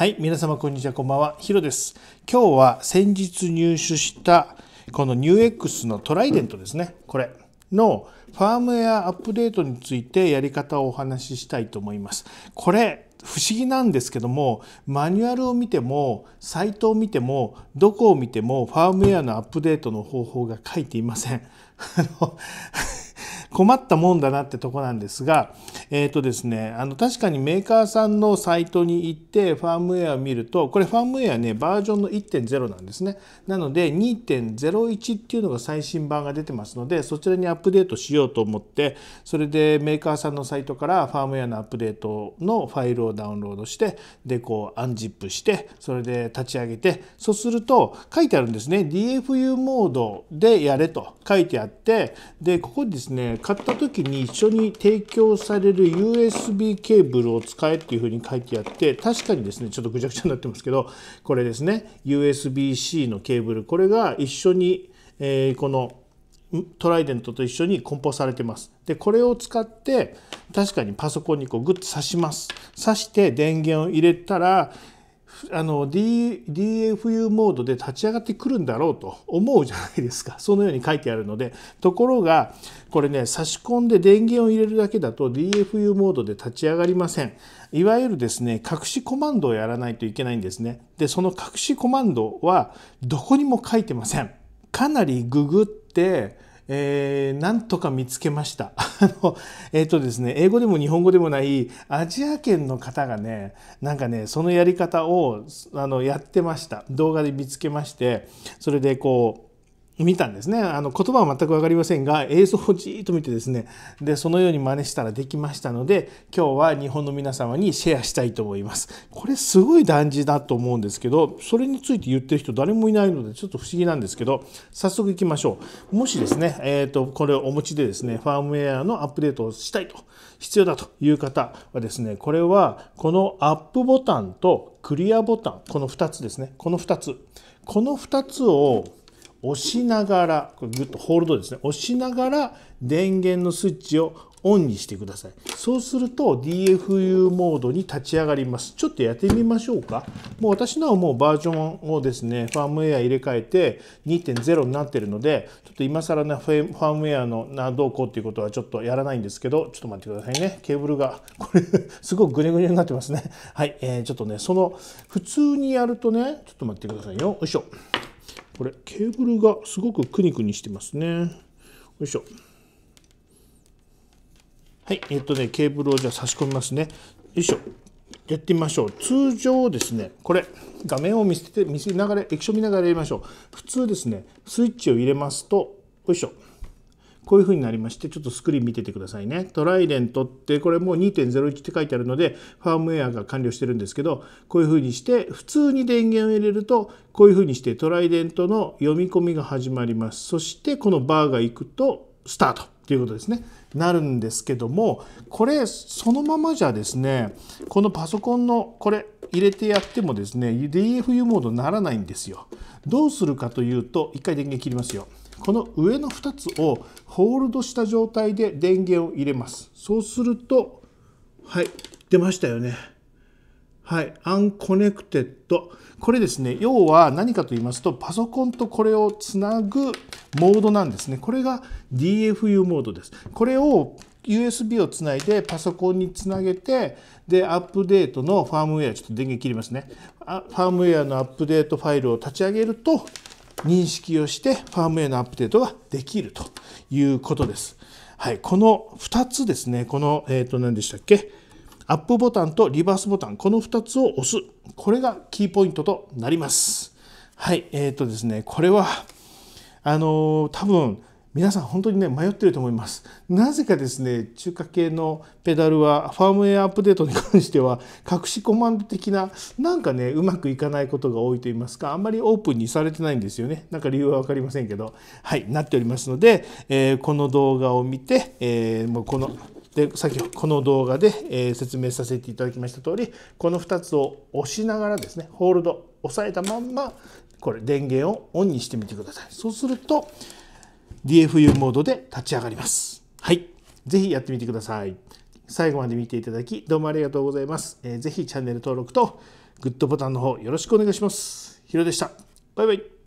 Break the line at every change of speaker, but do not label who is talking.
はい、皆様こんにちは、こんばんは、ヒロです。今日は先日入手したこの NewX のトライデントですね、これのファームウェアアップデートについてやり方をお話ししたいと思います。これ不思議なんですけどもマニュアルを見てもサイトを見てもどこを見てもファームウェアのアップデートの方法が書いていません。困ったもんだなってとこなんですが、えっ、ー、とですね、あの確かにメーカーさんのサイトに行ってファームウェアを見ると、これファームウェアね、バージョンの1.0なんですね。なので2.01っていうのが最新版が出てますので、そちらにアップデートしようと思って、それでメーカーさんのサイトからファームウェアのアップデートのファイルをダウンロードして、で、こうアンジップして、それで立ち上げて、そうすると書いてあるんですね。DFU モードでやれと書いてあって、で、ここにですね、買った時に一緒に提供される USB ケーブルを使えっていうふうに書いてあって確かにですねちょっとぐちゃぐちゃになってますけどこれですね USB-C のケーブルこれが一緒に、えー、このトライデントと一緒に梱包されてます。でこれを使って確かにパソコンにこうグッと挿します。挿して電源を入れたらあの、D、DFU モードで立ち上がってくるんだろうと思うじゃないですか。そのように書いてあるので。ところが、これね、差し込んで電源を入れるだけだと DFU モードで立ち上がりません。いわゆるですね、隠しコマンドをやらないといけないんですね。で、その隠しコマンドはどこにも書いてません。かなりググって、えー、なんとか見つけました。あの、えっ、ー、とですね、英語でも日本語でもないアジア圏の方がね、なんかね、そのやり方をあのやってました。動画で見つけまして、それでこう、見たんですねあの言葉は全く分かりませんが映像をじーっと見てですねでそのように真似したらできましたので今日は日本の皆様にシェアしたいと思いますこれすごい大事だと思うんですけどそれについて言ってる人誰もいないのでちょっと不思議なんですけど早速いきましょうもしですね、えーと、とこれをお持ちでですねファームウェアのアップデートをしたいと必要だという方はですねこれはこのアップボタンとクリアボタンこの2つですねこの2つこの2つを押しながら、これグッとホールドですね。押しながら電源のスイッチをオンにしてください。そうすると DFU モードに立ち上がります。ちょっとやってみましょうか。もう私のはもうバージョンをですね、ファームウェア入れ替えて2.0になってるので、ちょっと今更ね、ファームウェアのどうこうっていうことはちょっとやらないんですけど、ちょっと待ってくださいね。ケーブルが、これすごくぐねぐねになってますね。はい、えー、ちょっとね、その、普通にやるとね、ちょっと待ってくださいよ。よいしょ。これケーブルがすごくくにくにしてますねよいしょはいえっとねケーブルをじゃあ差し込みますねよいしょやってみましょう通常ですねこれ画面を見せて見せながら液晶見ながらやりましょう普通ですねスイッチを入れますとよいしょこういう風になりまして、ちょっとスクリーン見ててくださいね。トライデントって、これもう2.01って書いてあるので、ファームウェアが完了してるんですけど、こういう風にして、普通に電源を入れると、こういう風にしてトライデントの読み込みが始まります。そして、このバーが行くと、スタートということですね。なるんですけども、これ、そのままじゃですね、このパソコンの、これ、入れてやってもですね、DFU モードにならないんですよ。どうするかというと、一回電源切りますよ。この上の2つをホールドした状態で電源を入れますそうするとはい出ましたよねはい、アンコネクテッド。これですね、要は何かと言いますと、パソコンとこれをつなぐモードなんですね。これが DFU モードです。これを USB をつないでパソコンにつなげて、で、アップデートのファームウェア、ちょっと電源切りますね。ファームウェアのアップデートファイルを立ち上げると、認識をしてファームウェアのアップデートができるということです。はい、この2つですね、この、えっ、ー、と、何でしたっけ、アップボタンとリバースボタン、この2つを押す。これがキーポイントとなります。はい、えっ、ー、とですね、これは、あのー、多分、皆さん本当にね迷ってると思いますなぜかですね中華系のペダルはファームウェアアップデートに関しては隠しコマンド的ななんかねうまくいかないことが多いと言いますかあんまりオープンにされてないんですよねなんか理由は分かりませんけどはいなっておりますので、えー、この動画を見て、えー、もうこので先ほどこの動画で、え説明させていただきました通りこの2つを押しながらですねホールド押さえたまんまこれ電源をオンにしてみてくださいそうすると DFU モードで立ち上がります。はい。ぜひやってみてください。最後まで見ていただき、どうもありがとうございます。えー、ぜひチャンネル登録とグッドボタンの方よろしくお願いします。ヒロでした。バイバイ。